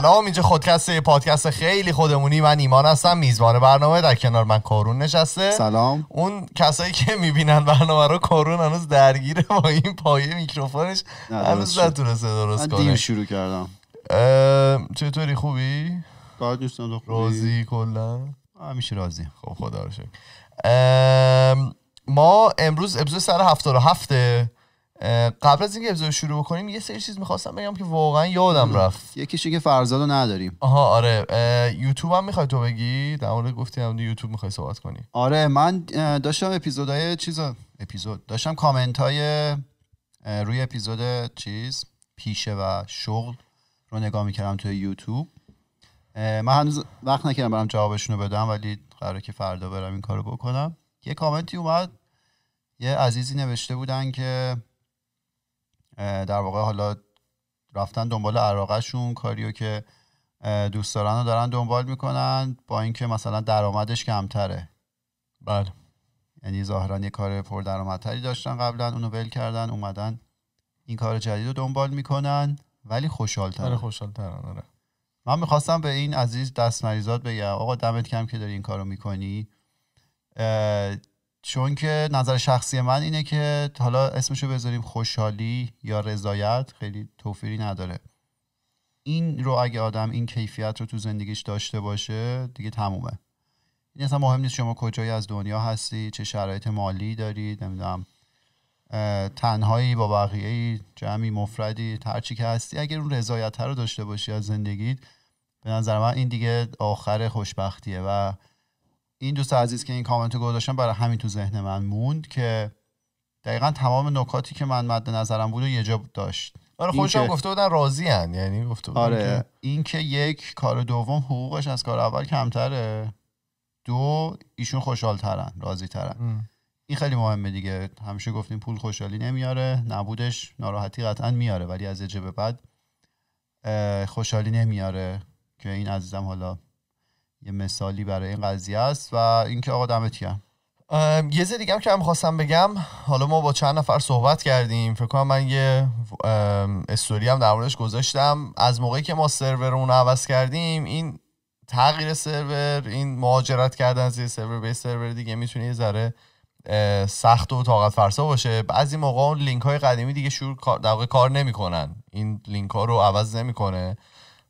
سلام اینجا خودکسته پادکست خیلی خودمونی من ایمان هستم میزبان برنامه در کنار من کارون نشسته سلام اون کسایی که میبینن برنامه رو کارون هنوز درگیره با این پایه میکروفونش هنوز نتونسته درست کنه دیر شروع کردم چطوری خوبی؟ کار خوبی؟ راضی کلا همیشه راضی خب خدا رو ما امروز ابزو سر رو هفته قبل از اینکه ابزار شروع کنیم یه سری چیز میخواستم بگم که واقعا یادم رفت یکیشه که فرزادو نداریم آها آره یوتیوب هم میخوای تو بگی در مورد گفتی هم یوتیوب میخوای صحبت کنی آره من داشتم اپیزودهای چیز؟ اپیزود داشتم کامنت های روی اپیزود چیز پیشه و شغل رو نگاه میکردم توی یوتیوب من هنوز وقت نکردم برم جوابشون بدم ولی قراره که فردا برم این کارو بکنم یه کامنتی اومد یه عزیزی نوشته بودن که در واقع حالا رفتن دنبال عراقشون کاریو که دوست دارن و دارن دنبال میکنن با اینکه مثلا درآمدش کمتره بله یعنی ظاهرا یه کار درآمدتری داشتن قبلا اونو ول کردن اومدن این کار جدید رو دنبال میکنن ولی خوشحال آره خوشحالتر آره من میخواستم به این عزیز دست مریضات بگم آقا دمت کم که داری این کارو میکنی چون که نظر شخصی من اینه که حالا اسمشو بذاریم خوشحالی یا رضایت خیلی توفیری نداره این رو اگه آدم این کیفیت رو تو زندگیش داشته باشه دیگه تمومه این اصلا مهم نیست شما کجایی از دنیا هستی چه شرایط مالی دارید نمیدونم تنهایی با بقیه جمعی مفردی هرچی که هستی اگر اون رضایت رو داشته باشی از زندگیت به نظر من این دیگه آخر خوشبختیه و این دوست عزیز که این کامنت رو گذاشتن برای همین تو ذهن من موند که دقیقا تمام نکاتی که من مد نظرم بود و یه جا داشت آره هم گفته بودن راضی هن. یعنی گفته بودن آره این که یک کار دوم حقوقش از کار اول کمتره دو ایشون خوشحال ترن راضی ترن این خیلی مهمه دیگه همیشه گفتیم پول خوشحالی نمیاره نبودش ناراحتی قطعا میاره ولی از یه بعد خوشحالی نمیاره که این عزیزم حالا یه مثالی برای این قضیه است و اینکه آقا دمت گرم یه چیز دیگه که هم خواستم بگم حالا ما با چند نفر صحبت کردیم فکر کنم من یه استوری هم در موردش گذاشتم از موقعی که ما سرور رو عوض کردیم این تغییر سرور این مهاجرت کردن از یه سرور به سرور دیگه میتونه یه ذره سخت و طاقت فرسا باشه بعضی موقع اون لینک های قدیمی دیگه شروع کار کار نمیکنن این لینک ها رو عوض نمیکنه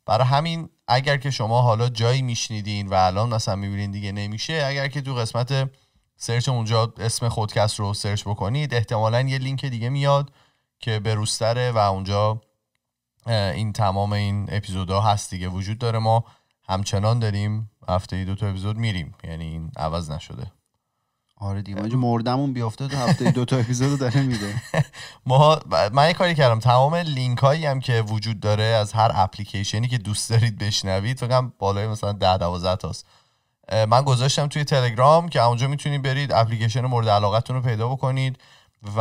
برای همین اگر که شما حالا جایی میشنیدین و الان مثلا میبینین دیگه نمیشه اگر که تو قسمت سرچ اونجا اسم خودکست رو سرچ بکنید احتمالا یه لینک دیگه میاد که به روستره و اونجا این تمام این اپیزودها هست دیگه وجود داره ما همچنان داریم هفته ای دو تا اپیزود میریم یعنی این عوض نشده آره دیگه مردمون بیافته تو هفته دو تا اپیزودو داره میده ما من یه کاری کردم تمام لینک هایی هم که وجود داره از هر اپلیکیشنی که دوست دارید بشنوید فکرم بالای مثلا 10 12 تاست من گذاشتم توی تلگرام که اونجا میتونید برید اپلیکیشن مورد علاقتون رو پیدا بکنید و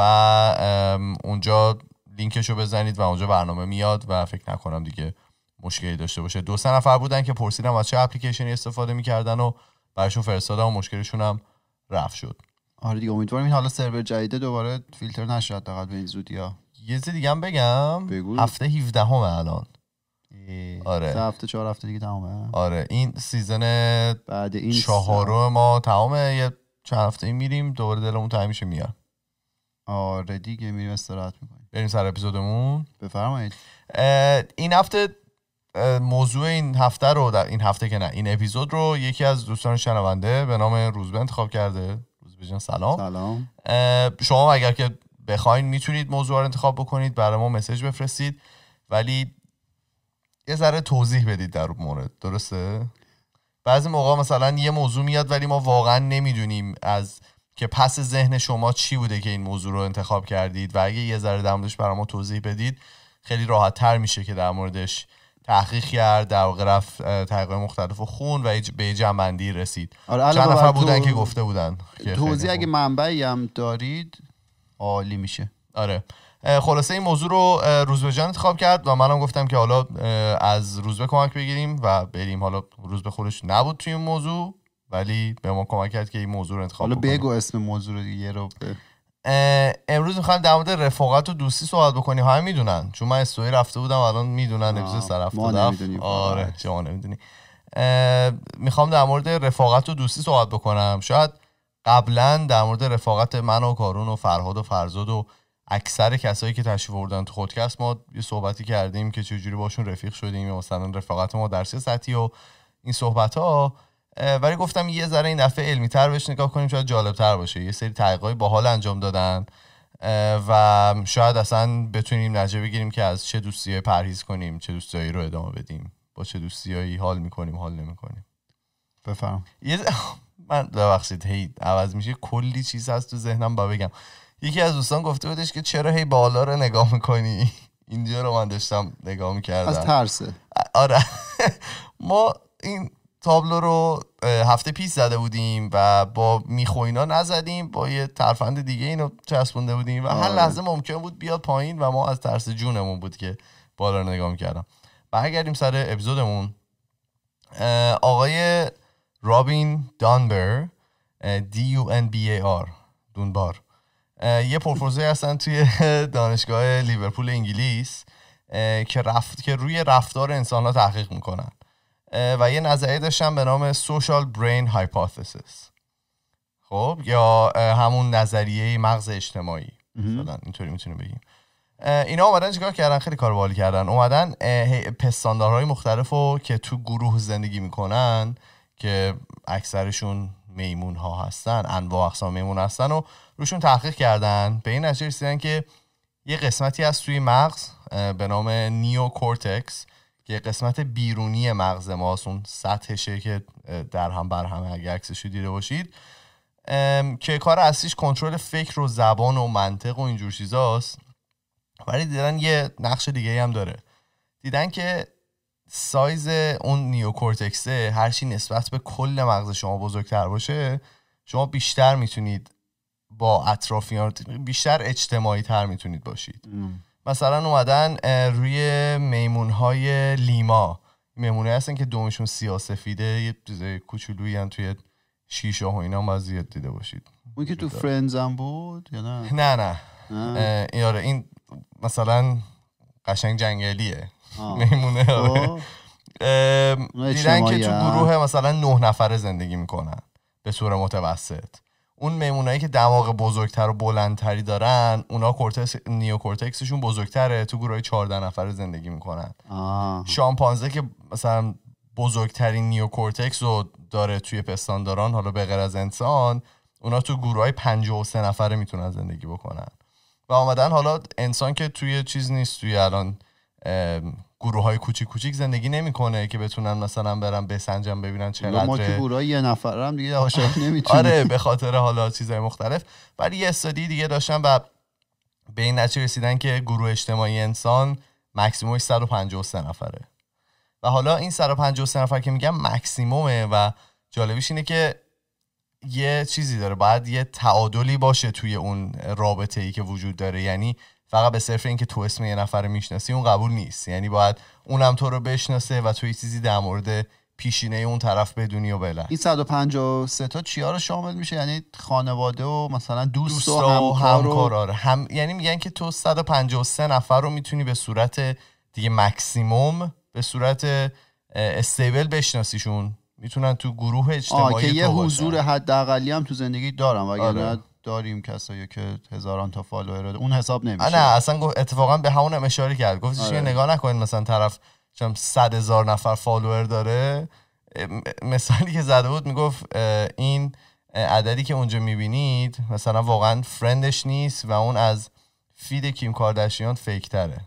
اونجا لینکش رو بزنید و اونجا برنامه میاد و فکر نکنم دیگه مشکلی داشته باشه دو سه نفر بودن که پرسیدم از چه اپلیکیشنی استفاده میکردن و براشون فرستادم و مشکلشون هم رفت شد آره دیگه امیدوارم این حالا سرور جدید دوباره فیلتر نشه حداقل به این زودی یه چیز دیگه هم بگم بگو. هفته 17 همه الان آره سه هفته چهار هفته دیگه تمامه آره این سیزن بعد این چهارم ما تمامه یه چند هفته میریم دوباره دلمون تنگ میشه میاد آره دیگه میریم استراحت میکنیم بریم سر اپیزودمون بفرمایید این هفته موضوع این هفته رو در این هفته که نه این اپیزود رو یکی از دوستان شنونده به نام روزبه انتخاب کرده روزبه جان سلام سلام شما اگر که بخواین میتونید موضوع رو انتخاب بکنید برای ما مسج بفرستید ولی یه ذره توضیح بدید در مورد درسته بعضی موقع مثلا یه موضوع میاد ولی ما واقعا نمیدونیم از که پس ذهن شما چی بوده که این موضوع رو انتخاب کردید و اگه یه ذره دمدش برای ما توضیح بدید خیلی راحت تر میشه که در موردش تحقیق کرد در واقع رفت تحقیق مختلف و خون و به جنبندی رسید آره چند نفر بودن که گفته بودن توضیح اگه منبعی هم دارید عالی میشه آره خلاصه این موضوع رو روزبه انتخاب کرد و منم گفتم که حالا از روزبه کمک بگیریم و بریم حالا روزبه خودش نبود توی این موضوع ولی به ما کمک کرد که این موضوع رو انتخاب حالا بگو اسم موضوع رو دیگه رو امروز میخوایم در مورد رفاقت و دوستی صحبت بکنیم همه میدونن چون من استوری رفته بودم الان میدونن امروز رفته دف آره شما نمیدونی میخوام در مورد رفاقت و دوستی صحبت بکنم شاید قبلا در مورد رفاقت من و کارون و فرهاد و فرزاد و اکثر کسایی که تشریف بردن تو خودکست ما یه صحبتی کردیم که چجوری باشون رفیق شدیم مثلا رفاقت ما در سطحی و این صحبت ها ولی گفتم یه ذره این دفعه علمی تر بهش نگاه کنیم شاید جالب تر باشه یه سری تحقیقات باحال انجام دادن و شاید اصلا بتونیم نجه بگیریم که از چه دوستی پرهیز کنیم چه دوستیایی رو ادامه بدیم با چه دوستیایی حال میکنیم حال نمیکنیم بفهم یه من ببخشید هی عوض میشه کلی چیز هست تو ذهنم با بگم یکی از دوستان گفته بودش که چرا هی بالا رو نگاه میکنی اینجا رو من داشتم نگاه میکردم از ترسه آره ما این تابلو رو هفته پیش زده بودیم و با میخوینا نزدیم با یه ترفند دیگه اینو چسبونده بودیم و هر آره. لحظه ممکن بود بیاد پایین و ما از ترس جونمون بود که بالا نگاه میکردم برگردیم سر اپیزودمون آقای رابین دانبر دی یو ان بی آر دونبار یه پروفوزه هستن توی دانشگاه لیورپول انگلیس که رفت که روی رفتار انسان ها تحقیق میکنن و یه نظریه داشتن به نام سوشال برین Hypothesis خب یا همون نظریه مغز اجتماعی مثلا اینطوری میتونیم بگیم اینا اومدن چیکار کردن خیلی کار بالی کردن اومدن پستاندارهای مختلف رو که تو گروه زندگی میکنن که اکثرشون میمون ها هستن انواع اقسام میمون هستن و روشون تحقیق کردن به این نتیجه رسیدن که یه قسمتی از توی مغز به نام نیوکورتکس یه قسمت بیرونی مغز ماست اون سطحشه که در هم بر هم اگه عکسش دیده باشید که کار اصلیش کنترل فکر و زبان و منطق و اینجور چیزاست ولی دیدن یه نقش دیگه هم داره دیدن که سایز اون نیوکورتکسه هرچی نسبت به کل مغز شما بزرگتر باشه شما بیشتر میتونید با اطرافیان بیشتر اجتماعی تر میتونید باشید مثلا اومدن روی میمون های لیما میمونه هستن که دومشون سفیده یه چیز کوچولویی هم توی شیشه و اینا هم زیاد دیده باشید اون که تو فرندز هم بود یا نه نه نه, یاره این مثلا قشنگ جنگلیه میمونه آره. خب. دیدن که تو گروه مثلا نه نفره زندگی میکنن به صورت متوسط اون میمونایی که دماغ بزرگتر و بلندتری دارن اونا کورتکس نیوکورتکسشون بزرگتره تو گروه 14 نفره زندگی میکنن آه. شامپانزه که مثلا بزرگترین نیوکورتکس رو داره توی پستانداران حالا به غیر از انسان اونا تو گروه های 53 نفره میتونن زندگی بکنن و آمدن حالا انسان که توی چیز نیست توی الان گروه های کوچیک کوچیک زندگی نمیکنه که بتونن مثلا برن سنجم ببینن چقدر ما که گروه یه هم دیگه عاشق آره، نمیتونه آره به خاطر حالا چیزهای مختلف ولی یه استادی دیگه داشتن و به این نتیجه رسیدن که گروه اجتماعی انسان مکسیمومش 153 نفره و حالا این 153 نفر که میگم مکسیمومه و جالبیش اینه که یه چیزی داره باید یه تعادلی باشه توی اون رابطه ای که وجود داره یعنی فقط به صرف اینکه تو اسم یه نفر میشناسی اون قبول نیست یعنی باید اونم تو رو بشناسه و توی چیزی در مورد پیشینه اون طرف بدونی و بله این 153 تا چیا رو شامل میشه یعنی خانواده و مثلا دوست, دوست و همکار, و آره. هم... یعنی میگن که تو 153 نفر رو میتونی به صورت دیگه مکسیموم به صورت استیبل بشناسیشون میتونن تو گروه اجتماعی آه، که یه حضور حداقلی هم تو زندگی دارم وگرنه آره. داریم کسایی که هزاران تا فالوور اون حساب نمیشه نه اصلا اتفاقا به همون اشاره کرد گفتش آره. نگاه نکنید مثلا طرف چم صد هزار نفر فالوور داره مثالی که زده بود میگفت این عددی که اونجا میبینید مثلا واقعا فرندش نیست و اون از فید کیم کارداشیان فیک تره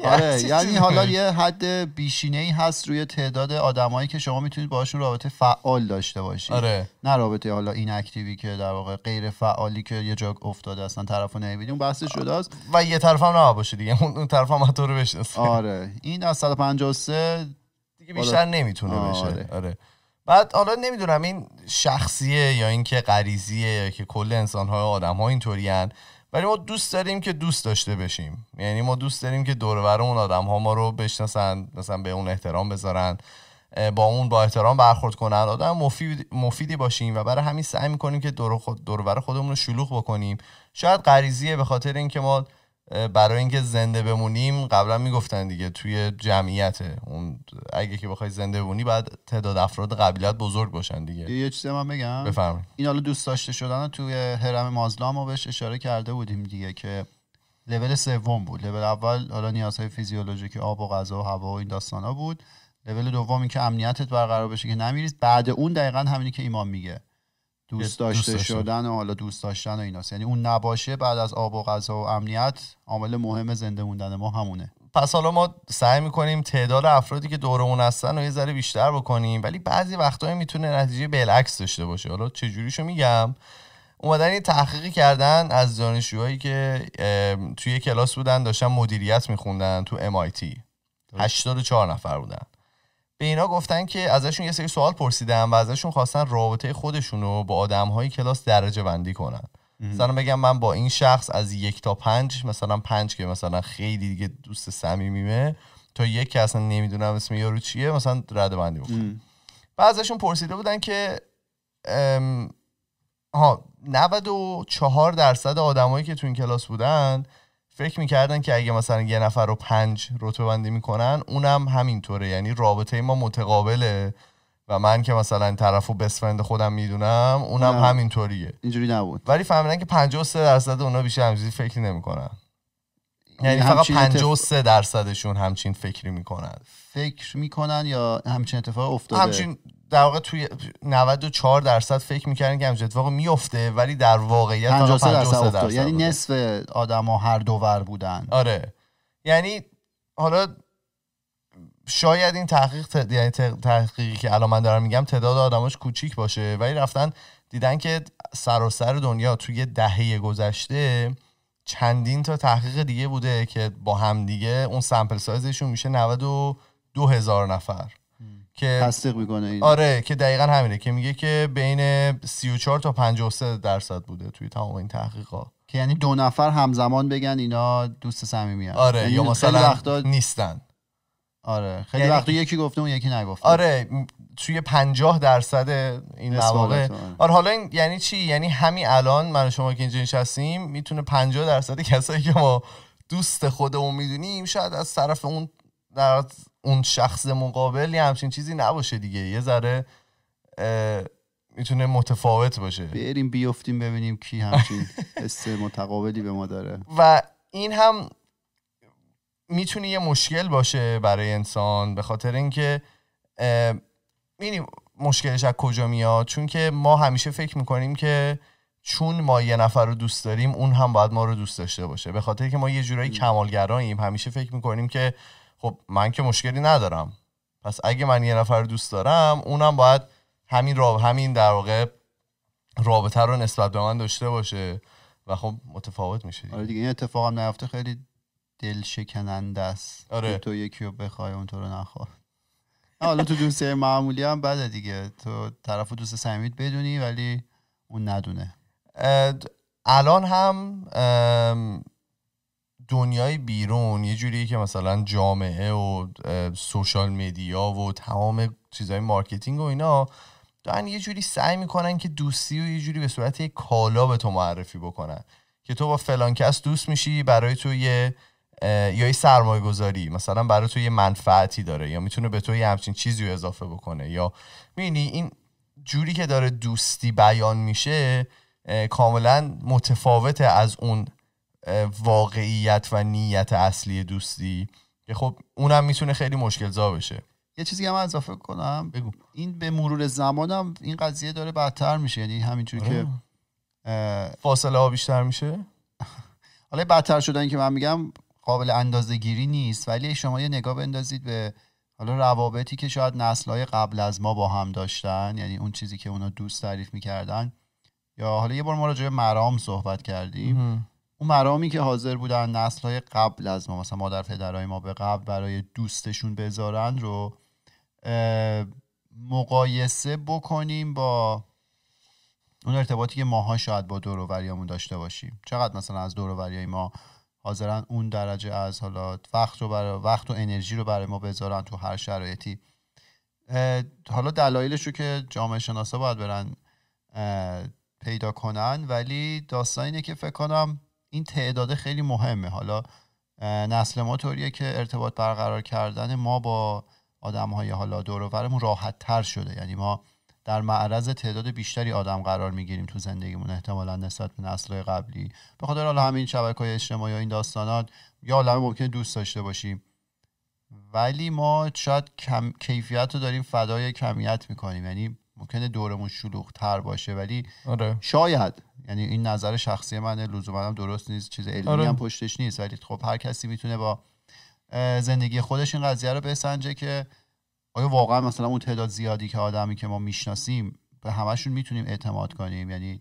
آره یعنی, یعنی حالا یه حد بیشینه ای هست روی تعداد آدمایی که شما میتونید باشون رابطه فعال داشته باشید آره. نه رابطه حالا این اکتیوی که در واقع غیر فعالی که یه جا افتاده اصلا طرفو نمیبینی اون بحث جداست و یه طرف هم نه باشه دیگه اون طرف هم تو رو آره این از 153 دیگه بیشتر نمیتونه آره. بشه آره. بعد حالا نمیدونم این شخصیه یا اینکه غریزیه یا که کل انسان ها آدم ها ولی ما دوست داریم که دوست داشته بشیم یعنی ما دوست داریم که دور اون آدم ها ما رو بشناسن مثلا به اون احترام بذارن با اون با احترام برخورد کنن آدم مفید، مفیدی باشیم و برای همین سعی میکنیم که دور خود دور خودمون رو شلوغ بکنیم شاید غریزیه به خاطر اینکه ما برای اینکه زنده بمونیم قبلا میگفتن دیگه توی جمعیت اون اگه که بخوای زنده بمونی باید تعداد افراد قبیلت بزرگ باشن دیگه یه چیزی من بگم بفهم این حالا دوست داشته شدن توی هرم مازلا ما بهش اشاره کرده بودیم دیگه که لول سوم بود لول اول حالا نیازهای فیزیولوژیکی آب و غذا و هوا و این داستانا بود لول دوم اینکه که امنیتت برقرار بشه که نمیریز بعد اون دقیقا همینی که ایمان میگه دوست داشته دوست شدن و حالا دوست داشتن و ایناست یعنی اون نباشه بعد از آب و غذا و امنیت عامل مهم زنده موندن ما همونه پس حالا ما سعی میکنیم تعداد افرادی که دورمون هستن رو یه ذره بیشتر بکنیم ولی بعضی وقتا میتونه نتیجه بالعکس داشته باشه حالا چجوریشو میگم اومدن این تحقیقی کردن از دانشجوهایی که توی کلاس بودن داشتن مدیریت میخوندن تو MIT 84 نفر بودن به اینا گفتن که ازشون یه سری سوال پرسیدم و ازشون خواستن رابطه خودشون رو با آدم های کلاس درجه بندی کنن مثلا بگم من با این شخص از یک تا پنج مثلا پنج که مثلا خیلی دیگه دوست صمیمیمه تا یک که اصلا نمیدونم اسم یارو چیه مثلا رده بندی بکنم و ازشون پرسیده بودن که ها 94 درصد آدمایی که تو این کلاس بودن فکر میکردن که اگه مثلا یه نفر رو پنج رتبه بندی میکنن اونم همینطوره یعنی رابطه ما متقابله و من که مثلا طرف رو بسفند خودم میدونم اونم همینطوریه اینجوری نبود ولی فهمیدن که 53 درصد اونا بیشتر همچین فکر نمیکنن یعنی, یعنی فقط 53 درصدشون همچین فکری میکنن فکر میکنن یا همچین اتفاق افتاده در واقع توی 94 درصد فکر میکردن که همچین اتفاق میفته ولی در واقعیت 53 درصد, یعنی نصف آدما هر دوور بودن آره یعنی حالا شاید این تحقیق یعنی تحقیقی که الان من دارم میگم تعداد آدماش کوچیک باشه ولی رفتن دیدن که سراسر دنیا توی دهه گذشته چندین تا تحقیق دیگه بوده که با هم دیگه اون سمپل سایزشون میشه 92 هزار نفر که تصدیق میکنه این. آره که دقیقا همینه که میگه که بین 34 تا 53 درصد بوده توی تمام این تحقیقات که یعنی دو نفر همزمان بگن اینا دوست صمیمی آره یا یعنی مثلا وقتا... نیستن آره خیلی یعنی... وقتا یکی گفته اون یکی نگفته آره توی 50 درصد این مواقع آره حالا این یعنی چی یعنی همین الان من و شما که اینجا نشستیم میتونه 50 درصد کسایی که ما دوست خودمون میدونیم شاید از طرف اون در اون شخص مقابل یه همچین چیزی نباشه دیگه یه ذره میتونه متفاوت باشه بریم بیافتیم ببینیم کی همچین حس متقابلی به ما داره و این هم میتونه یه مشکل باشه برای انسان به خاطر اینکه میدونیم مشکلش از کجا میاد چون که ما همیشه فکر میکنیم که چون ما یه نفر رو دوست داریم اون هم باید ما رو دوست داشته باشه به خاطر که ما یه جورایی کمالگراییم همیشه فکر میکنیم که خب من که مشکلی ندارم پس اگه من یه نفر دوست دارم اونم باید همین همین در واقع رابطه رو نسبت به من داشته باشه و خب متفاوت میشه دیگه. آره دیگه این اتفاق هم نیفته خیلی دل شکننده است آره. تو یکی رو بخوای اون تو رو نخواه حالا تو دوستی معمولی هم بده دیگه تو طرف دوست سمیت بدونی ولی اون ندونه الان هم دنیای بیرون یه جوریه که مثلا جامعه و سوشال مدیا و تمام چیزهای مارکتینگ و اینا دارن یه جوری سعی میکنن که دوستی و یه جوری به صورت یه کالا به تو معرفی بکنن که تو با فلان کس دوست میشی برای تو یه یا یه سرمایه گذاری مثلا برای تو یه منفعتی داره یا میتونه به تو یه همچین چیزی رو اضافه بکنه یا میبینی این جوری که داره دوستی بیان میشه کاملا متفاوته از اون واقعیت و نیت اصلی دوستی که خب اونم میتونه خیلی مشکل زا بشه یه چیزی هم اضافه کنم بگو این به مرور زمانم این قضیه داره بدتر میشه یعنی همینجوری که آره. فاصله ها بیشتر میشه حالا بدتر شدن که من میگم قابل اندازه گیری نیست ولی شما یه نگاه بندازید به حالا روابطی که شاید های قبل از ما با هم داشتن یعنی اون چیزی که اونا دوست تعریف میکردن یا حالا یه بار ما راجع به مرام صحبت کردیم اون مرامی که حاضر بودن های قبل از ما مثلا مادر پدرهای ما به قبل برای دوستشون بذارن رو مقایسه بکنیم با اون ارتباطی که ماها شاید با دوروبریامون داشته باشیم چقدر مثلا از دوروبریای ما حاضرن اون درجه از حالا وقت رو وقت و انرژی رو برای ما بذارن تو هر شرایطی حالا دلایلش رو که جامعه شناسا باید برن پیدا کنن ولی داستان اینه که فکر کنم این تعداد خیلی مهمه حالا نسل ما طوریه که ارتباط برقرار کردن ما با آدم های حالا دوروورمون راحت تر شده یعنی ما در معرض تعداد بیشتری آدم قرار میگیریم تو زندگیمون احتمالا نسبت به نسل قبلی به خاطر حالا همین شبکه های اجتماعی و این داستانات یا حالا ممکن دوست داشته باشیم ولی ما شاید کم... کیفیت رو داریم فدای کمیت میکنیم یعنی ممکنه دورمون شلوغ تر باشه ولی آره. شاید یعنی این نظر شخصی من لزوما هم درست نیست چیز علمی آره. هم پشتش نیست ولی خب هر کسی میتونه با زندگی خودش این قضیه رو بسنجه که آیا واقعا مثلا اون تعداد زیادی که آدمی که ما میشناسیم به همشون میتونیم اعتماد کنیم یعنی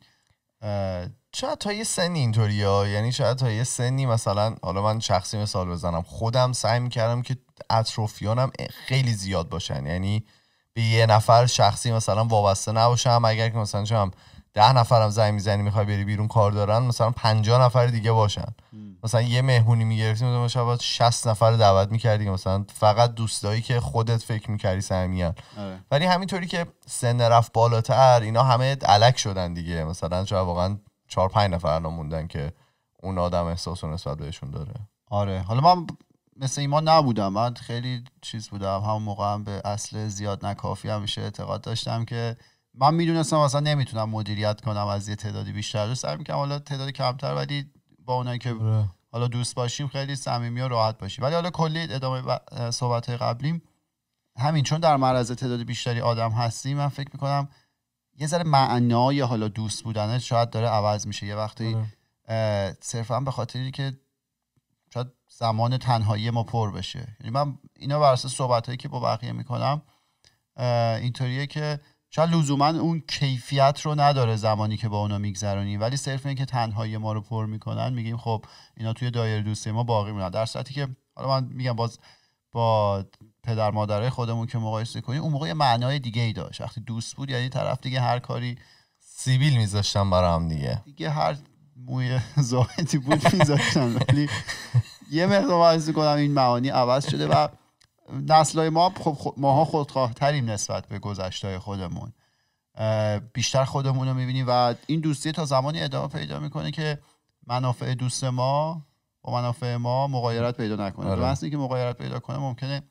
شاید تا یه سنی اینطوریه یعنی شاید تا یه سنی مثلا حالا من شخصی مثال بزنم خودم سعی میکردم که اطرافیانم خیلی زیاد باشن یعنی به یه نفر شخصی مثلا وابسته نباشم اگر که مثلا چم ده نفرم زنگ میزنی میخوای بری بیرون کار دارن مثلا 50 نفر دیگه باشن مثلا یه مهمونی میگرفتی مثلا شب 60 نفر دعوت میکردی مثلا فقط دوستایی که خودت فکر میکردی سمیان آره. ولی همینطوری که سن رفت بالاتر اینا همه علک شدن دیگه مثلا شاید واقعا 4 5 نفر الان موندن که اون آدم احساس نسبت بهشون داره آره حالا من مثل ایمان نبودم من خیلی چیز بودم همون موقع هم به اصل زیاد نکافی همیشه اعتقاد داشتم که من میدونستم اصلا نمیتونم مدیریت کنم از یه تعدادی بیشتر رو سعی میکنم حالا تعداد کمتر ولی با اونایی که آره. حالا دوست باشیم خیلی صمیمی و راحت باشیم ولی حالا کلی ادامه صحبت قبلیم همین چون در معرض تعداد بیشتری آدم هستیم من فکر میکنم یه ذره معنای حالا دوست بودنه شاید داره عوض میشه یه وقتی آره. صرفا به خاطری که شاید زمان تنهایی ما پر بشه یعنی من اینا بر صحبت هایی که با بقیه میکنم اینطوریه که شاید لزوما اون کیفیت رو نداره زمانی که با اونا میگذرانیم ولی صرف که تنهایی ما رو پر میکنن میگیم خب اینا توی دایره دوستی ما باقی میمونن در صورتی که حالا من میگم باز با پدر مادرای خودمون که مقایسه کنیم اون موقع یه معنای دیگه ای داشت وقتی دوست بود یعنی طرف دیگه هر کاری سیبیل میذاشتن برام دیگه دیگه هر موی زاهدی بود میذاشتن ولی یه مقدار کنم این معانی عوض شده و نسلای ما خب ماها خودخواه تریم نسبت به گذشته خودمون بیشتر خودمون رو میبینیم و این دوستی تا زمانی ادامه پیدا میکنه که منافع دوست ما با منافع ما مقایرت پیدا نکنه آره. که مقایرت پیدا کنه ممکنه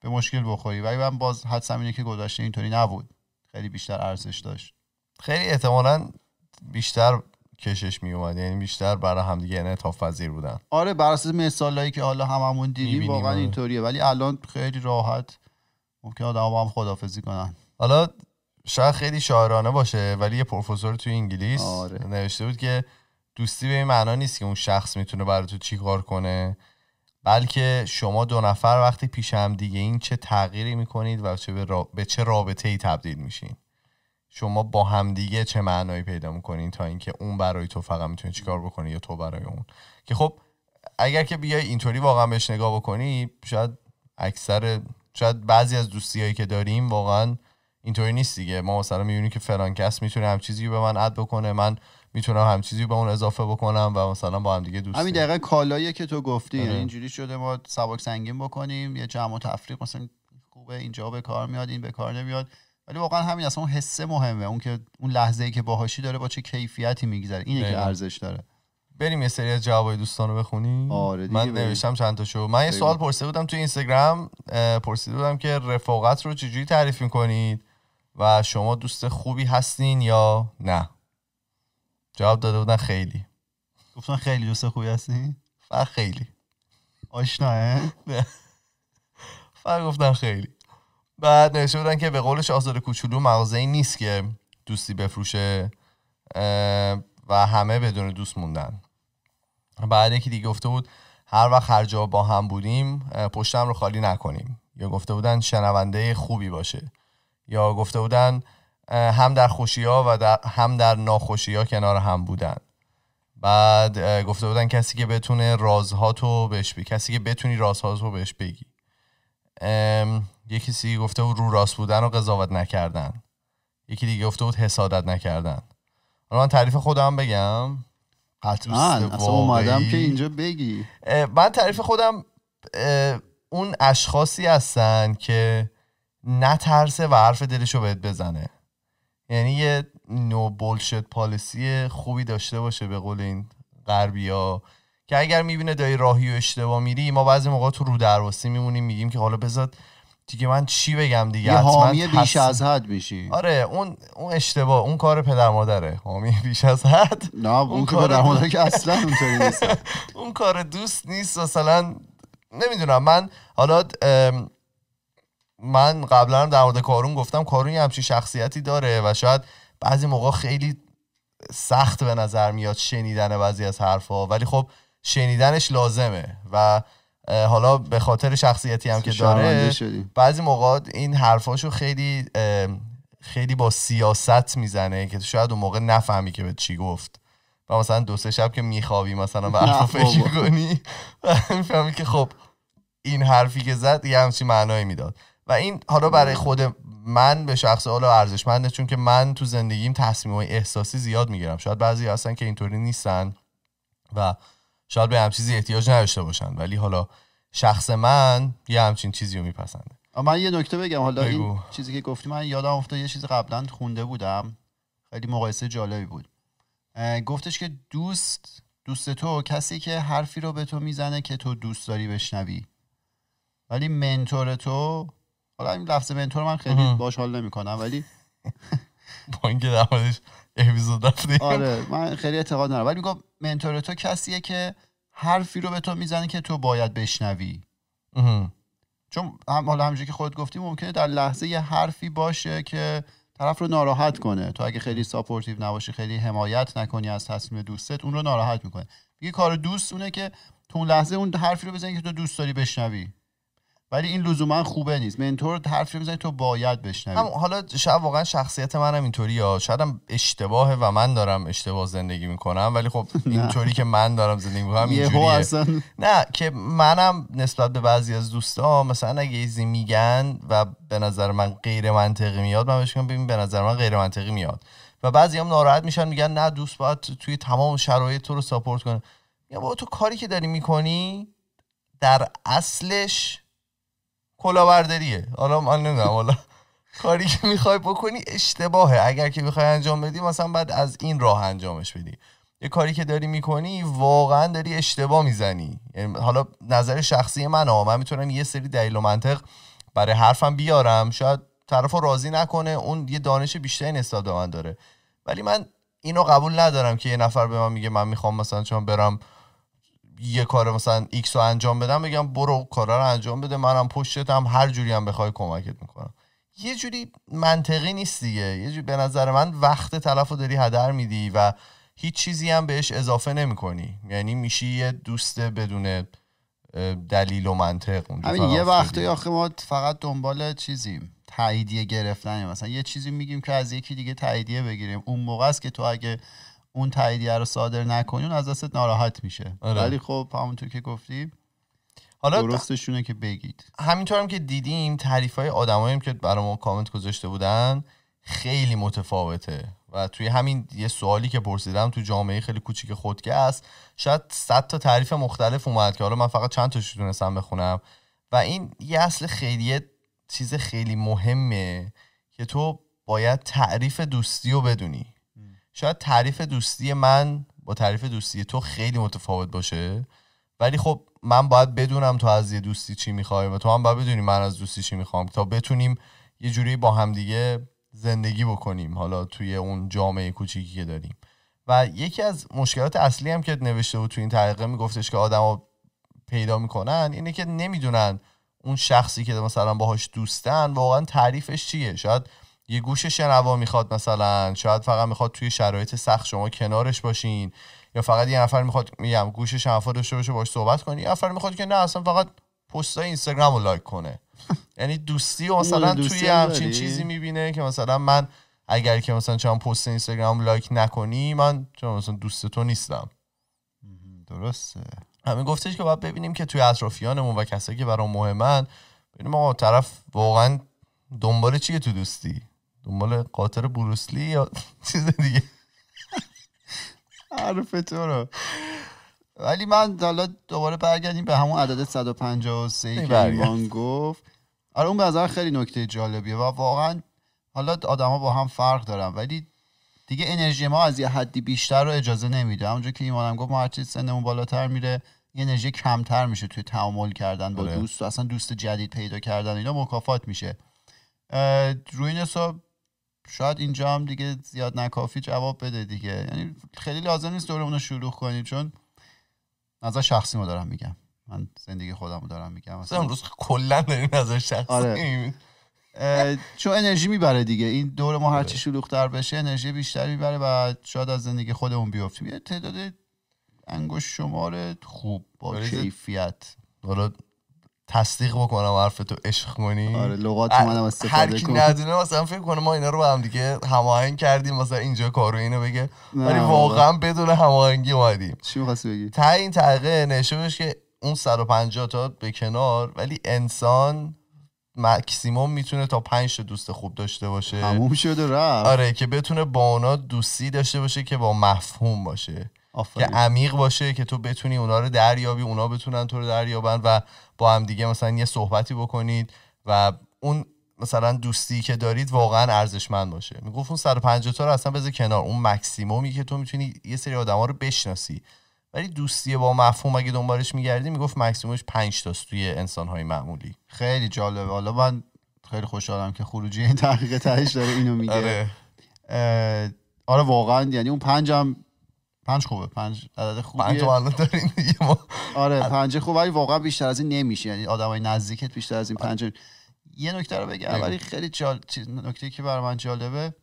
به مشکل بخوری ولی من باز حد اینه که گذشته اینطوری نبود خیلی بیشتر ارزش داشت خیلی احتمالا بیشتر کشش می اومد یعنی بیشتر برای همدیگه انعطاف یعنی پذیر بودن آره بر اساس مثالایی که حالا هممون دیدیم واقعا آره. اینطوریه ولی الان خیلی راحت ممکن آدم هم خدافزی کنن حالا شاید خیلی شاعرانه باشه ولی یه پروفسور توی انگلیس آره. نوشته بود که دوستی به این معنا نیست که اون شخص میتونه برای تو کار کنه بلکه شما دو نفر وقتی پیش هم دیگه این چه تغییری میکنید و چه به, به چه رابطه ای تبدیل میشین شما با همدیگه چه معنایی پیدا میکنین تا اینکه اون برای تو فقط میتونه چیکار بکنه یا تو برای اون که خب اگر که بیای اینطوری واقعا بهش نگاه بکنی شاید اکثر شاید بعضی از دوستیایی که داریم واقعا اینطوری نیست دیگه ما مثلا میبینیم که فلان کس میتونه هم چیزی به من اد بکنه من میتونم هم چیزی به اون اضافه بکنم و مثلا با هم دیگه همین دقیقه کالایی که تو گفتی یعنی آره. اینجوری شده ما سبک سنگین بکنیم یه جمع و تفریق مثلا خوبه اینجا به کار میاد این به کار نمیاد ولی واقعا همین اصلا اون حسه مهمه اون که اون لحظه ای که باهاشی داره با چه کیفیتی میگذره اینه که بله. ارزش داره بریم یه سری از جوابای دوستان رو بخونیم آره من نوشتم چند تا شو من یه سوال پرسیده بودم تو اینستاگرام پرسیده بودم که رفاقت رو چجوری تعریف میکنید و شما دوست خوبی هستین یا نه جواب داده بودن خیلی گفتن خیلی دوست خوبی هستین؟ فقط خیلی آشناه؟ فقط گفتن خیلی بعد نوشته بودن که به قولش آزاد کوچولو مغازه نیست که دوستی بفروشه و همه بدون دوست موندن بعد یکی دیگه گفته بود هر وقت هر جا با هم بودیم پشتم رو خالی نکنیم یا گفته بودن شنونده خوبی باشه یا گفته بودن هم در خوشی ها و هم در ناخوشی ها کنار هم بودن بعد گفته بودن کسی که بتونه رازها تو بهش بگی کسی که بتونی رازها تو بهش بگی یکی کسی گفته بود رو راست بودن و قضاوت نکردن یکی دیگه گفته بود حسادت نکردن حالا من تعریف خودم بگم من اصلا اومدم که اینجا بگی من تعریف خودم اون اشخاصی هستن که نترسه و حرف دلشو بهت بزنه یعنی یه نو بولشت پالیسی خوبی داشته باشه به قول این غربی ها که اگر میبینه دایی راهی و اشتباه میری ما بعضی موقع تو رو درواسی میمونیم میگیم که حالا بذات دیگه من چی بگم دیگه یه حامی بیش از حد میشی آره اون اون اشتباه اون کار پدر مادره حامی بیش از حد نه اون, کار پدر که اصلا اونطوری نیست اون کار دوست نیست مثلا نمیدونم من حالا من قبلا هم در مورد کارون گفتم کارون یه همچین شخصیتی داره و شاید بعضی موقع خیلی سخت به نظر میاد شنیدن بعضی از حرفها ولی خب شنیدنش لازمه و حالا به خاطر شخصیتی هم که داره بعضی موقع این حرفاشو خیلی خیلی با سیاست میزنه که شاید اون موقع نفهمی که به چی گفت و مثلا دو سه شب که میخوابی مثلا به حرف فکر کنی میفهمی که خب این حرفی که زد یه همچی معنایی میداد و این حالا برای خود من به شخص حالا ارزشمنده چون که من تو زندگیم تصمیم های احساسی زیاد میگیرم شاید بعضی هستن که اینطوری نیستن و شاید به هم چیزی احتیاج نداشته باشن ولی حالا شخص من یه همچین چیزی رو میپسنده من یه نکته بگم حالا این چیزی که گفتی من یادم افتاد یه چیز قبلا خونده بودم خیلی مقایسه جالبی بود گفتش که دوست دوست تو کسی که حرفی رو به تو میزنه که تو دوست داری بشنوی ولی منتور تو حالا این لفظ منتور من خیلی باش حال نمیکنم ولی با اینکه در اپیزود آره من خیلی اعتقاد ندارم ولی میگم منتور تو کسیه که حرفی رو به تو میزنه که تو باید بشنوی چون هم حالا همونجوری که خود گفتی ممکنه در لحظه یه حرفی باشه که طرف رو ناراحت کنه تو اگه خیلی ساپورتیو نباشی خیلی حمایت نکنی از تصمیم دوستت اون رو ناراحت میکنه یه کار دوست اونه که تو اون لحظه اون حرفی رو بزنی که تو دوست داری بشنوی ولی این لزوما خوبه نیست منتور حرف میزنه تو باید بشنوی هم حالا شاید واقعا شخصیت منم اینطوری شاید هم اشتباهه و من دارم اشتباه زندگی میکنم ولی خب اینطوری که من دارم زندگی میکنم اینجوریه نه که منم نسبت به بعضی از دوستا مثلا اگه ایزی میگن و به نظر من غیر منطقی میاد من بهش میگم به نظر من غیر منطقی میاد و بعضی هم ناراحت میشن میگن نه دوست باید توی تمام شرایط تو رو ساپورت کنه یا تو کاری که داری میکنی در اصلش کلاهبرداریه حالا من نمیدونم حالا کاری که میخوای بکنی اشتباهه اگر که میخوای انجام بدی مثلا بعد از این راه انجامش بدی یه کاری که داری میکنی واقعا داری اشتباه میزنی یعنی حالا نظر شخصی من ها من میتونم یه سری دلیل و منطق برای حرفم بیارم شاید طرف راضی نکنه اون یه دانش بیشتری نسبت به من داره ولی من اینو قبول ندارم که یه نفر به من میگه من میخوام مثلا چون برم یه کار مثلا ایکس رو انجام بدم بگم برو کارا رو انجام بده منم پشتتم هر جوری هم بخوای کمکت میکنم یه جوری منطقی نیست دیگه یه جوری به نظر من وقت تلف رو داری هدر میدی و هیچ چیزی هم بهش اضافه نمیکنی یعنی میشی یه دوست بدون دلیل و منطق همین یه وقتی آخه ما فقط دنبال چیزیم تاییدیه گرفتن مثلا یه چیزی میگیم که از یکی دیگه تاییدیه بگیریم اون موقع است که تو اگه اون تاییدیه رو صادر نکنی اون از دست ناراحت میشه آره. ولی خب همونطور که گفتیم حالا درستشونه که بگید همینطور هم که دیدیم تعریف های که برای ما کامنت گذاشته بودن خیلی متفاوته و توی همین یه سوالی که پرسیدم تو جامعه خیلی کوچیک خودکه است شاید 100 تا تعریف مختلف اومد که حالا من فقط چند تاشو شدونستم بخونم و این یه اصل خیلی چیز خیلی مهمه که تو باید تعریف دوستی رو بدونی شاید تعریف دوستی من با تعریف دوستی تو خیلی متفاوت باشه ولی خب من باید بدونم تو از یه دوستی چی میخوای و تو هم باید بدونی من از دوستی چی میخوام تا بتونیم یه جوری با همدیگه زندگی بکنیم حالا توی اون جامعه کوچیکی که داریم و یکی از مشکلات اصلی هم که نوشته بود تو این طریقه میگفتش که آدما پیدا میکنن اینه که نمیدونن اون شخصی که مثلا باهاش دوستن واقعا تعریفش چیه شاید یه گوش شنوا میخواد مثلا شاید فقط میخواد توی شرایط سخت شما کنارش باشین یا فقط یه نفر میخواد میگم گوش شنوا داشته باشه باش صحبت کنی یه نفر میخواد که نه اصلا فقط پست اینستاگرام رو لایک کنه یعنی دوستی مثلا توی همچین چیزی میبینه که مثلا من اگر که مثلا چون پست اینستاگرام لایک نکنی من چون مثلا دوست تو نیستم درسته همین گفتش که باید ببینیم که توی اطرافیانمون و کسایی که برام مهمن ببینیم آقا طرف واقعا دنبال چیه تو دوستی دنبال قاطر بروسلی یا چیز دیگه حرف تو رو ولی من حالا دوباره برگردیم به همون عدد 153 که ایوان گفت آره اون به نظر خیلی نکته جالبیه و واقعا حالا آدما با هم فرق دارن ولی دیگه انرژی ما از یه حدی بیشتر رو اجازه نمیده همونجور که ایمانم گفت ما هرچی سنمون بالاتر میره انرژی کمتر میشه توی تعامل کردن با آره. دوست و اصلا دوست جدید پیدا کردن اینا مکافات میشه روی این حساب شاید اینجا هم دیگه زیاد نکافی جواب بده دیگه یعنی خیلی لازم نیست دورمون رو شروع کنیم چون نظر شخصی ما دارم میگم من زندگی خودم رو دارم میگم مثلا امروز کلا داریم نظر شخصی آره. چون انرژی میبره دیگه این دور ما هرچی آره. شلوغتر بشه انرژی بیشتر میبره و شاید از زندگی خودمون بیافتیم یه تعداد انگوش شماره خوب با آره. کیفیت تصدیق بکنم حرف تو عشق کنی آره لغات هر کی ندونه مثلا فکر کنه ما اینا رو با هم دیگه هماهنگ کردیم مثلا اینجا کارو اینو بگه ولی واقعا بدون هماهنگی اومدیم چی می‌خواستی بگی تا این تقه نشونش که اون 150 تا به کنار ولی انسان مکسیموم میتونه تا 5 تا دوست خوب داشته باشه تموم شده رفت آره که بتونه با اونا دوستی داشته باشه که با مفهوم باشه که عمیق باشه که تو بتونی اونا رو دریابی اونا بتونن تو رو دریابن و با هم دیگه مثلا یه صحبتی بکنید و اون مثلا دوستی که دارید واقعا ارزشمند باشه میگفت اون 150 تا رو اصلا بذار کنار اون مکسیمومی که تو میتونی یه سری آدما رو بشناسی ولی دوستی با مفهوم اگه دنبالش میگردی میگفت مکسیمومش 5 تاست توی انسانهای معمولی خیلی جالبه حالا من خیلی خوشحالم که خروجی این تحقیق تهش داره اینو میگه آره. آره واقعا یعنی اون پنجم پنج خوبه پنج عدد خوبه پنج الان داریم دیگه ما آره پنج خوبه ولی واقعا بیشتر از این نمیشه یعنی آدمای نزدیکت بیشتر از این آره. پنج یه نکته رو بگم ولی خیلی جال... نکته که برای من جالبه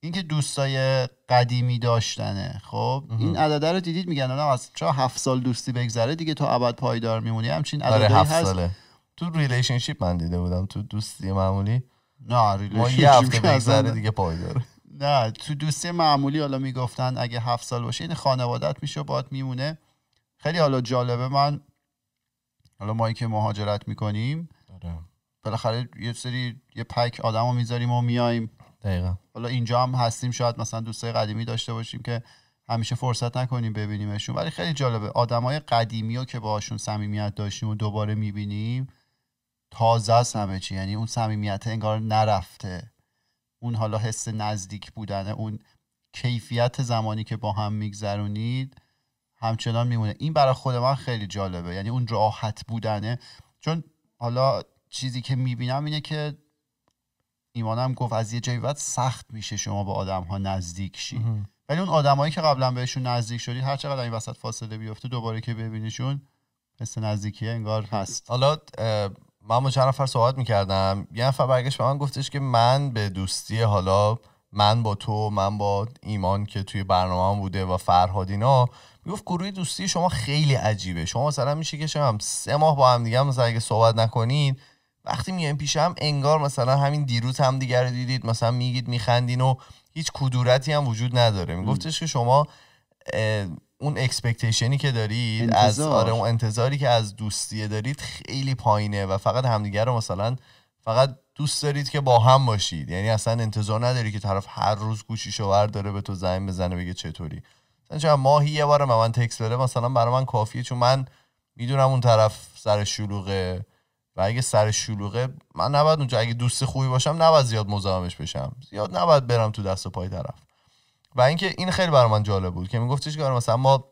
اینکه دوستای قدیمی داشتنه خب این عدده رو دیدید میگن الان از چرا هفت سال دوستی بگذره دیگه تو ابد پایدار میمونی همچین آره، عدد هفت هست ساله. تو ریلیشنشیپ من دیده بودم تو دوستی معمولی نه ریلیشنشیپ ما یه هفته بگذره دیگه پایدار نه تو دوستی معمولی حالا میگفتن اگه هفت سال باشه این خانوادت میشه باید میمونه خیلی حالا جالبه من حالا ما که مهاجرت میکنیم آره. بالاخره یه سری یه پک آدم رو میذاریم و میاییم دقیقا حالا اینجا هم هستیم شاید مثلا دوستای قدیمی داشته باشیم که همیشه فرصت نکنیم ببینیمشون ولی خیلی جالبه آدمای قدیمی رو که باشون صمیمیت داشتیم و دوباره میبینیم تازه همه چی یعنی اون صمیمیت انگار نرفته اون حالا حس نزدیک بودن اون کیفیت زمانی که با هم میگذرونید همچنان میمونه این برای خود من خیلی جالبه یعنی اون راحت بودنه چون حالا چیزی که میبینم اینه که ایمانم گفت از یه جایی بعد سخت میشه شما با آدم ها نزدیک شی ولی اون آدمایی که قبلا بهشون نزدیک شدی هر چقدر این وسط فاصله بیفته دوباره که ببینیشون حس نزدیکی انگار هست حالا من با چند نفر صحبت میکردم یه نفر برگشت به من گفتش که من به دوستی حالا من با تو من با ایمان که توی برنامه هم بوده و فرهاد میگفت گروه دوستی شما خیلی عجیبه شما مثلا میشه که شما سه ماه با هم دیگه مثلا اگه صحبت نکنید وقتی میایم پیش انگار مثلا همین دیروز هم دیگر رو دیدید مثلا میگید میخندین و هیچ کدورتی هم وجود نداره میگفتش که شما اون اکسپکتیشنی که دارید از آره اون انتظاری که از دوستیه دارید خیلی پایینه و فقط همدیگه رو مثلا فقط دوست دارید که با هم باشید یعنی اصلا انتظار نداری که طرف هر روز گوشیشو داره به تو زنگ بزنه بگه چطوری مثلا ماهی یه بار من تکس بده مثلا برای من کافیه چون من میدونم اون طرف سر شلوغه و اگه سر شلوغه من نباید اونجا اگه دوست خوبی باشم نباید زیاد مزاحمش بشم زیاد نباید برم تو دست و پای طرف و اینکه این خیلی برای من جالب بود که میگفتش که مثلا ما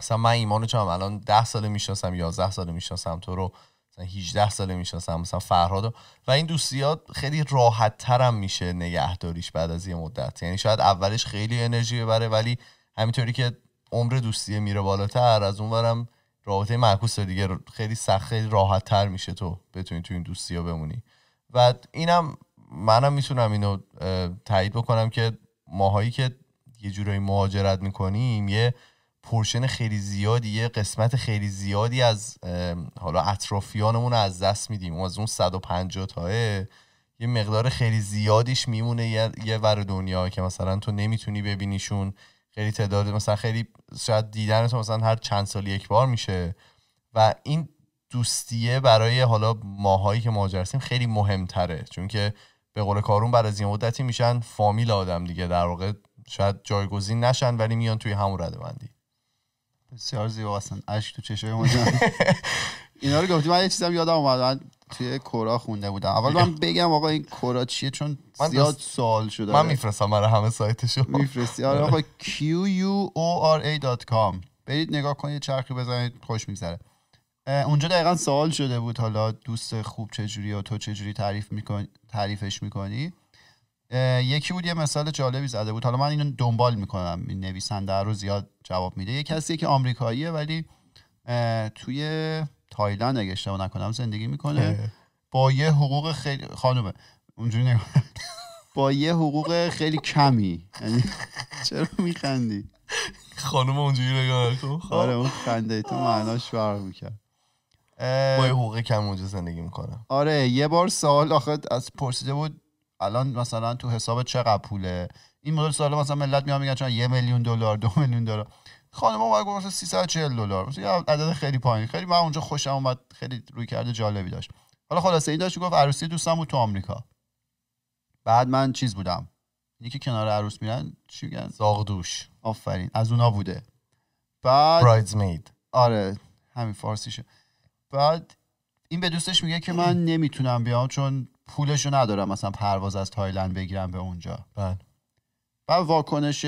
مثلا من ایمانو چم الان 10 ساله میشناسم 11 ساله میشناسم تو رو مثلا 18 ساله میشناسم مثلا فرهاد و این دوستی خیلی راحت ترم میشه نگهداریش بعد از یه مدت یعنی شاید اولش خیلی انرژی ببره ولی همینطوری که عمر دوستی میره بالاتر از اونورم رابطه معکوس دیگه خیلی سخت خیلی راحت تر میشه تو بتونی تو این دوستی ها بمونی و اینم منم میتونم اینو تایید بکنم که ماهایی که یه جورایی مهاجرت میکنیم یه پرشن خیلی زیادی یه قسمت خیلی زیادی از حالا اطرافیانمون رو از دست میدیم از اون 150 تاه یه مقدار خیلی زیادیش میمونه یه, ور دنیا که مثلا تو نمیتونی ببینیشون خیلی تعداد مثلا خیلی شاید دیدن تو مثلا هر چند سال یک بار میشه و این دوستیه برای حالا ماهایی که هستیم خیلی مهمتره چون که به قول کارون بعد از یه مدتی میشن فامیل آدم دیگه در واقع شاید جایگزین نشن ولی میان توی همون رده بندی بسیار زیبا هستن عشق تو چشای ما اینا رو گفتی من یه چیزم یادم اومد من توی کورا خونده بودم اول من بگم آقا این کورا چیه چون زیاد سوال شده من میفرستم برای همه سایتشو میفرستی آره آقا qura.com برید نگاه کنید چرخی بزنید خوش میگذره اونجا دقیقا سوال شده بود حالا دوست خوب چجوری و تو چجوری تعریف میکن... تعریفش میکنی یکی بود یه مثال جالبی زده بود حالا من اینو دنبال میکنم این نویسنده رو زیاد جواب میده یه کسی که آمریکاییه ولی توی تایلند اگه اشتباه نکنم زندگی میکنه با یه حقوق خیلی خانومه اونجوری با یه حقوق خیلی کمی یعنی چرا میخندی خانم اونجوری نگاه خب. آره اون خنده تو معناش فرق میکرد با یه حقوق کم اونجا زندگی میکنه آره یه بار سوال آخر از پرسیده بود الان مثلا تو حساب چقدر پوله این مدل سال مثلا ملت میاد میگن چون یه میلیون دلار دو میلیون دلار خانم اومد گفت 340 دلار یه عدد خیلی پایین خیلی من اونجا خوشم اومد خیلی روی کرده جالبی داشت حالا خلاصه این داشت گفت عروسی دوستم بود تو آمریکا بعد من چیز بودم یکی کنار عروس میرن چی میگن زاغدوش آفرین از اونا بوده بعد برایدز آره همین فارسیشه بعد این به دوستش میگه که من نمیتونم بیام چون پولشو ندارم مثلا پرواز از تایلند بگیرم به اونجا بله و واکنش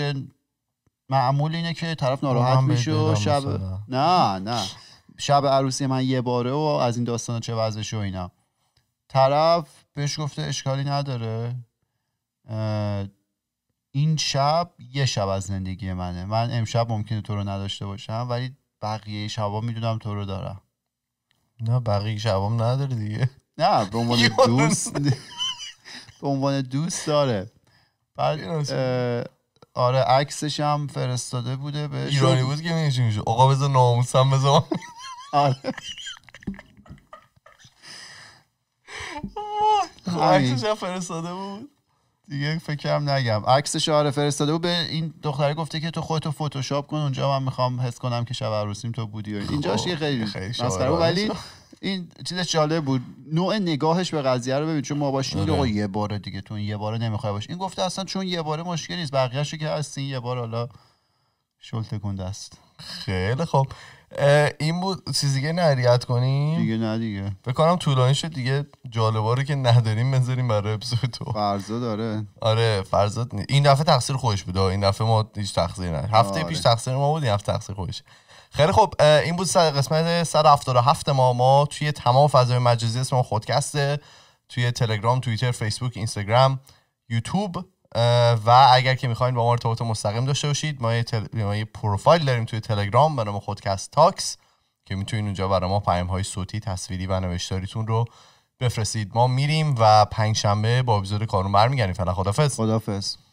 معمول اینه که طرف ناراحت میشه شب نه نه شب عروسی من یه باره و از این داستان چه وضعش و اینا طرف بهش گفته اشکالی نداره این شب یه شب از زندگی منه من امشب ممکنه تو رو نداشته باشم ولی بقیه شبا میدونم تو رو دارم نه بقیه شبام نداره دیگه نه به عنوان دوست به عنوان دوست داره بعد آره عکسش هم فرستاده بوده به ایرانی بود که میشه میشه آقا بذار ناموسم بذار آره عکسش هم فرستاده بود دیگه فکرم نگم عکسش آره فرستاده بود به این دختره گفته که تو خودتو فتوشاپ کن اونجا من میخوام حس کنم که شب عروسیم تو بودی اینجاش خب، یه خیلی مسخره ولی این چیز جالب بود نوع نگاهش به قضیه رو ببین چون ما باشیم آره. یه بار دیگه تو یه بار نمیخوای باش این گفته اصلا چون یه باره مشکل نیست بقیه‌شو که هستین یه بار حالا شلت گنده است خیلی خب این بود چیز دیگه نریت کنیم دیگه نه دیگه بکنم طولانی شد دیگه جالبا رو که نداریم بذاریم برای اپیزود تو داره آره فرزاد این دفعه تقصیر خودش بود این دفعه ما هیچ تقصیر نه هفته آره. پیش تقصیر ما بود این هفته تقصیر خودش خیلی خب این بود قسمت 177 ما ما توی تمام فضای مجازی اسم خودکسته توی تلگرام توییتر فیسبوک اینستاگرام یوتیوب و اگر که میخواین با ما ارتباط مستقیم داشته باشید ما یه, تل... ما یه پروفایل داریم توی تلگرام به نام خودکست تاکس که میتونید اونجا برای ما پیام های صوتی تصویری و نوشتاریتون رو بفرستید ما میریم و پنج شنبه با اپیزود کارون برمیگردیم فعلا خدافظ خدافظ